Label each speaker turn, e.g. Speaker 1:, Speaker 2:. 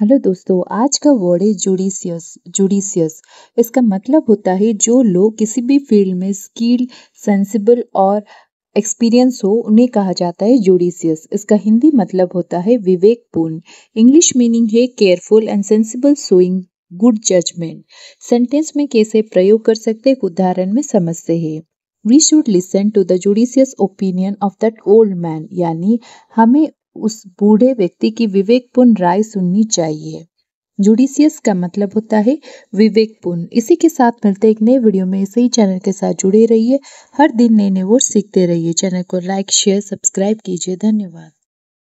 Speaker 1: hello दोस्तों आज का वर्ड है जुडिशियस जुडिशियस इसका मतलब होता है जो लोग किसी भी फील्ड में स्किल सेंसिबल और एक्सपीरियंस हो उन्हें कहा जाता है जुडिशियस इसका हिंदी मतलब होता है विवेकपूर्ण इंग्लिश मीनिंग है careful and sensible showing good judgement sentence में कैसे प्रयोग कर सकते उदाहरण में समझते हैं we should listen to the judicious opinion of that old man यानी हमें उस बूढ़े व्यक्ति की विवेकपूर्ण राय सुननी चाहिए जुडिसियस का मतलब होता है विवेकपूर्ण इसी के साथ मिलते एक नए वीडियो में ही चैनल के साथ जुड़े रहिए हर दिन नए नए वो सीखते रहिए चैनल को लाइक शेयर सब्सक्राइब कीजिए धन्यवाद